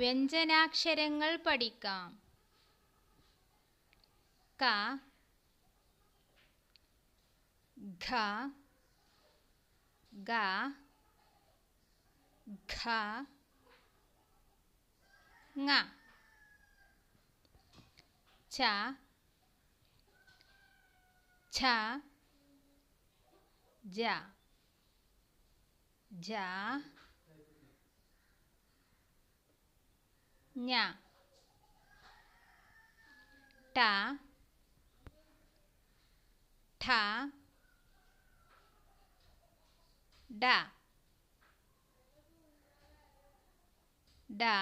വ്യഞ്ജനാക്ഷരങ്ങൾ പഠിക്കാം ക ഘ ഗ ഘ ങ ച ഛ ജ ജ ता ठा ठा डा डा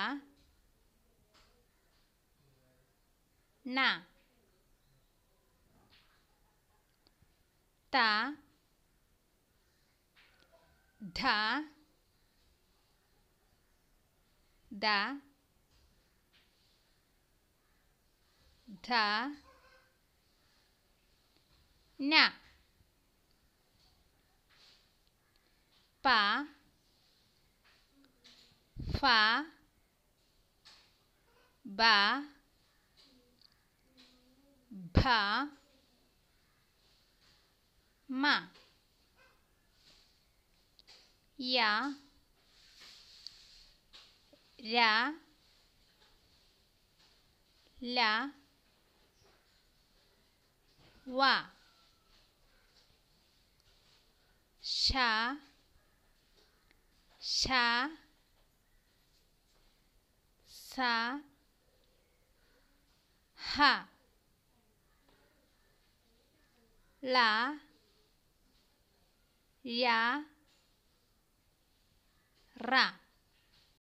ना ता धा दा Da. Na. Pa. Fa. Ba. Ba. Ma. Ya. Ra. La. La. wa sha sha sa ha la ya ra